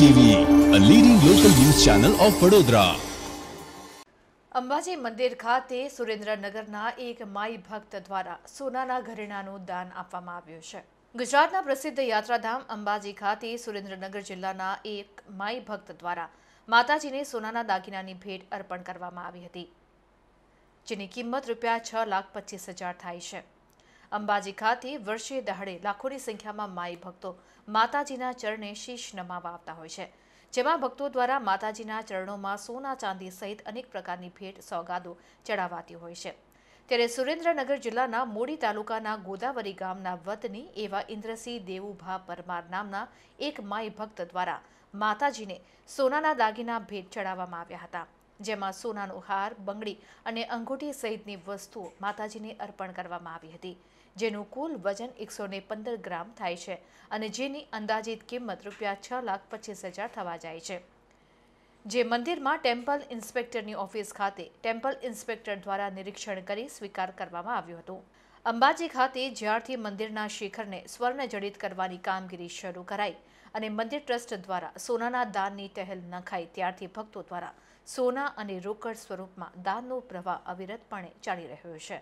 TV a leading local news channel of Vadodara Ambaji મંદિર ખાતે સુરેન્દ્રનગરના એક માઈ ભક્ત દ્વારા સોનાના ઘરેણાનું દાન આપવામાં આવ્યું છે ગુજરાતના પ્રસિદ્ધ યાત્રાધામ અંબાજી ખાતે સુરેન્દ્રનગર જિલ્લાના એક માઈ ભક્ત દ્વારા માતાજીને સોનાના દાગીનાની ભેટ અર્પણ કરવામાં આવી હતી જેની કિંમત રૂપિયા છ લાખ પચીસ હજાર થાય છે અંબાજી ખાતે વર્ષે દહાડે લાખોની સંખ્યામાં માઈ ભક્તો માતાજીના ચરણે શીશ નમાવા આવતા હોય છે જેમાં ભક્તો દ્વારા માતાજીના ચરણોમાં સોના ચાંદી સહિત અનેક પ્રકારની ભેટ સોગાદો ચડાવાતી હોય છે ત્યારે સુરેન્દ્રનગર જિલ્લાના મોડી તાલુકાના ગોદાવરી ગામના વતની એવા ઇન્દ્રસિંહ દેવુભા પરમાર નામના એક માઈ ભક્ત દ્વારા માતાજીને સોનાના દાગીના ભેટ ચડાવવામાં આવ્યા હતા જેમાં સોનાનો હાર બંગડી અને અંગૂઠી સહિતની વસ્તુઓ માતાજીને અર્પણ કરવામાં આવી હતી જેનું કુલ વજન એકસો ને પંદર ગ્રામ થાય છે અને જેની અંદાજિત કિંમત રૂપિયા છ લાખ પચીસ હજાર થવા જાય છે જે મંદિરમાં ટેમ્પલ ઇન્સ્પેક્ટરની ઓફિસ ખાતે ટેમ્પલ ઇન્સ્પેક્ટર દ્વારા નિરીક્ષણ કરી સ્વીકાર કરવામાં આવ્યું હતું અંબાજી ખાતે જ્યારથી મંદિરના શિખરને સ્વર્ણ જડિત કરવાની કામગીરી શરૂ કરાઈ અને મંદિર ટ્રસ્ટ દ્વારા સોનાના દાનની ટહેલ નખાઈ ત્યારથી ભક્તો દ્વારા સોના અને રોકડ સ્વરૂપમાં દાનનો પ્રવાહ અવિરતપણે ચાલી રહ્યો છે